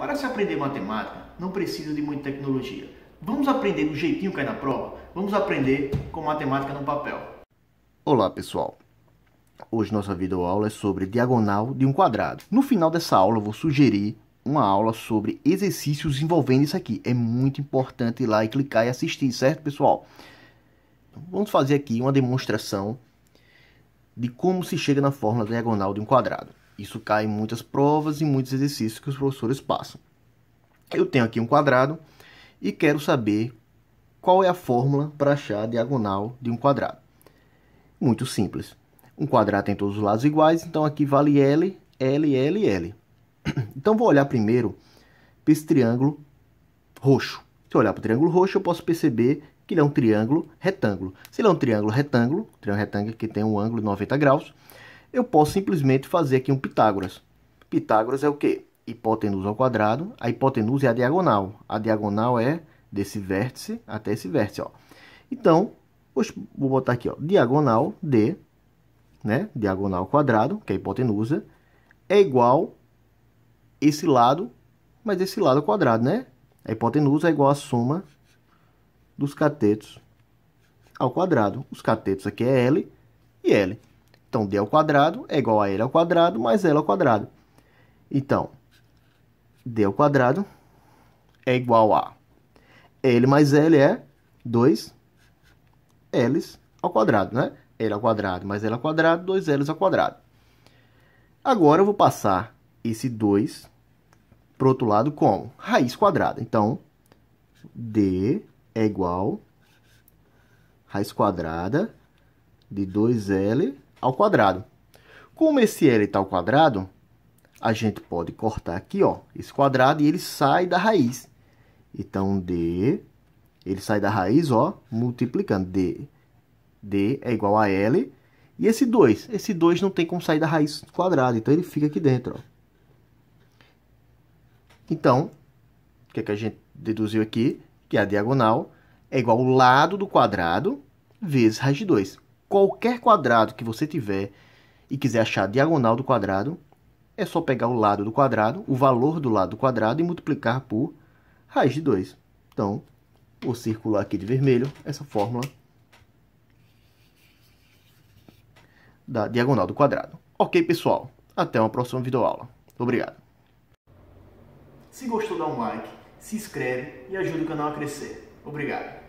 Para se aprender matemática, não precisa de muita tecnologia. Vamos aprender do jeitinho que é na prova? Vamos aprender com matemática no papel. Olá, pessoal. Hoje nossa videoaula é sobre diagonal de um quadrado. No final dessa aula eu vou sugerir uma aula sobre exercícios envolvendo isso aqui. É muito importante ir lá e clicar e assistir, certo, pessoal? Então, vamos fazer aqui uma demonstração de como se chega na fórmula diagonal de um quadrado. Isso cai em muitas provas e muitos exercícios que os professores passam. Eu tenho aqui um quadrado e quero saber qual é a fórmula para achar a diagonal de um quadrado. Muito simples. Um quadrado tem todos os lados iguais, então aqui vale L, L, L, L. Então vou olhar primeiro para esse triângulo roxo. Se eu olhar para o triângulo roxo, eu posso perceber que ele é um triângulo retângulo. Se ele é um triângulo retângulo, triângulo retângulo que tem um ângulo de 90 graus, eu posso simplesmente fazer aqui um Pitágoras. Pitágoras é o quê? Hipotenusa ao quadrado. A hipotenusa é a diagonal. A diagonal é desse vértice até esse vértice. Ó. Então, vou botar aqui, ó, diagonal D, né? Diagonal ao quadrado, que é a hipotenusa, é igual esse lado, mas esse lado ao quadrado, né? A hipotenusa é igual à soma dos catetos ao quadrado. Os catetos aqui é L e L. Então, D ao quadrado é igual a L ao quadrado mais L ao quadrado. Então, D ao quadrado é igual a L mais L é 2 L's ao quadrado, né? L ao quadrado mais L ao quadrado, 2 L's ao quadrado. Agora, eu vou passar esse 2 para o outro lado como? Raiz quadrada. Então, D é igual raiz quadrada de 2L ao quadrado. Como esse L está ao quadrado, a gente pode cortar aqui, ó, esse quadrado e ele sai da raiz. Então, D, ele sai da raiz, ó, multiplicando. D, D é igual a L. E esse 2? Esse 2 não tem como sair da raiz quadrada, então ele fica aqui dentro, ó. Então, o que, é que a gente deduziu aqui? Que a diagonal é igual ao lado do quadrado vezes raiz de 2 qualquer quadrado que você tiver e quiser achar a diagonal do quadrado, é só pegar o lado do quadrado, o valor do lado do quadrado e multiplicar por raiz de 2. Então, vou circular aqui de vermelho essa fórmula da diagonal do quadrado. Ok, pessoal? Até uma próxima videoaula. Obrigado. Se gostou, dá um like, se inscreve e ajuda o canal a crescer. Obrigado.